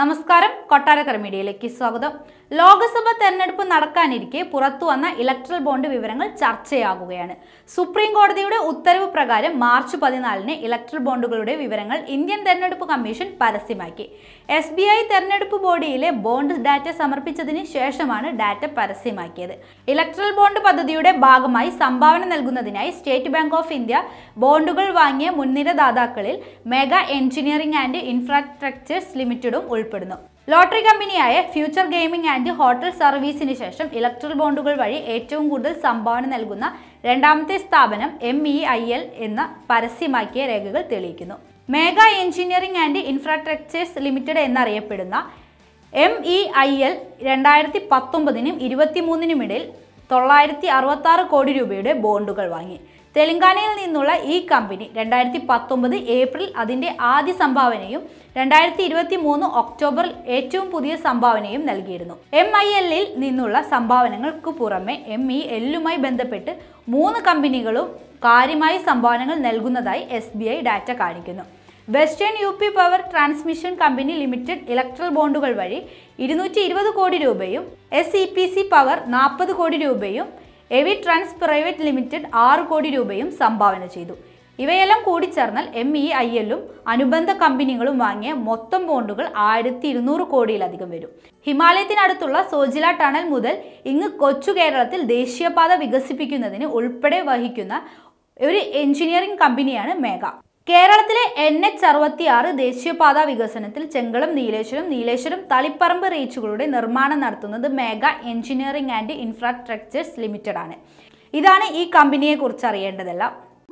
നമസ്കാരം കൊട്ടാരക്കര മീഡിയയിലേക്ക് സ്വാഗതം ലോക്സഭ തെരഞ്ഞെടുപ്പ് നടക്കാനിരിക്കെ പുറത്തു വന്ന ഇലക്ട്രൽ ബോണ്ട് വിവരങ്ങൾ ചർച്ചയാകുകയാണ് സുപ്രീം കോടതിയുടെ ഉത്തരവ് പ്രകാരം മാർച്ച് പതിനാലിന് ഇലക്ട്രൽ ബോണ്ടുകളുടെ വിവരങ്ങൾ ഇന്ത്യൻ തെരഞ്ഞെടുപ്പ് കമ്മീഷൻ പരസ്യമാക്കി എസ് ബി ഐ തെരഞ്ഞെടുപ്പ് ബോഡിയിലെ ബോണ്ട് ഡാറ്റ സമർപ്പിച്ചതിന് ശേഷമാണ് ഡാറ്റ പരസ്യമാക്കിയത് ഇലക്ട്രൽ ബോണ്ട് പദ്ധതിയുടെ ഭാഗമായി സംഭാവന നൽകുന്നതിനായി സ്റ്റേറ്റ് ബാങ്ക് ഓഫ് ഇന്ത്യ ബോണ്ടുകൾ വാങ്ങിയ മുൻനിര ദാതാക്കളിൽ മെഗാ എഞ്ചിനീയറിംഗ് ആൻഡ് ഇൻഫ്രാസ്ട്രക്ചേഴ്സ് ലിമിറ്റഡും ഉൾപ്പെടുന്നു ലോട്ടറി കമ്പനിയായ ഫ്യൂച്ചർ ഗെയിമിംഗ് ആൻഡ് ഹോട്ടൽ സർവീസിന് ശേഷം ഇലക്ട്രൽ ബോണ്ടുകൾ വഴി ഏറ്റവും കൂടുതൽ സംഭാവന നൽകുന്ന രണ്ടാമത്തെ സ്ഥാപനം M E e I L എന്ന പരസ്യമാക്കിയ രേഖകൾ തെളിയിക്കുന്നു mega engineering and infrastructures limited എന്നറിയപ്പെടുന്ന എം ഇ ഐ എൽ രണ്ടായിരത്തി പത്തൊമ്പതിനും ഇരുപത്തിമൂന്നിനുമിടയിൽ തൊള്ളായിരത്തി അറുപത്തി കോടി രൂപയുടെ ബോണ്ടുകൾ വാങ്ങി തെലങ്കാനയിൽ നിന്നുള്ള ഈ കമ്പനി രണ്ടായിരത്തി പത്തൊമ്പത് ഏപ്രിൽ അതിൻ്റെ ആദ്യ സംഭാവനയും രണ്ടായിരത്തി ഇരുപത്തി മൂന്ന് ഒക്ടോബറിൽ ഏറ്റവും പുതിയ സംഭാവനയും നൽകിയിരുന്നു എം ഐ എല്ലിൽ നിന്നുള്ള സംഭാവനകൾക്ക് പുറമെ എം ഇ e എല്ലുമായി ബന്ധപ്പെട്ട് മൂന്ന് കമ്പനികളും കാര്യമായി സംഭാവനകൾ നൽകുന്നതായി എസ് ഡാറ്റ കാണിക്കുന്നു western U P power transmission company limited electoral ബോണ്ടുകൾ വഴി ഇരുന്നൂറ്റി ഇരുപത് കോടി രൂപയും S E P C power നാൽപ്പത് കോടി രൂപയും എവി ട്രാൻസ് പ്രൈവറ്റ് ലിമിറ്റഡ് ആറ് കോടി രൂപയും സംഭാവന ചെയ്തു ഇവയെല്ലാം കൂടിച്ചേർന്നാൽ എം ഇ ഐ എല്ലും അനുബന്ധ കമ്പനികളും വാങ്ങിയ മൊത്തം ബോണ്ടുകൾ ആയിരത്തി ഇരുന്നൂറ് കോടിയിലധികം വരും ഹിമാലയത്തിനടുത്തുള്ള സോജില ടണൽ മുതൽ ഇങ്ങ് കൊച്ചു കേരളത്തിൽ ദേശീയപാത വികസിപ്പിക്കുന്നതിന് ഉൾപ്പെടെ വഹിക്കുന്ന ഒരു എഞ്ചിനീയറിംഗ് കമ്പനിയാണ് മേഘ കേരളത്തിലെ എൻ എച്ച് ആറ് ദേശീയപാത വികസനത്തിൽ ചെങ്കളം നീലേശ്വരം നീലേശ്വരം തളിപ്പറമ്പ് റീച്ചുകളുടെ നിർമ്മാണം നടത്തുന്നത് mega engineering and infrastructures limited ആണ് ഇതാണ് ഈ കമ്പനിയെ കുറിച്ച് അറിയേണ്ടതെല്ലാം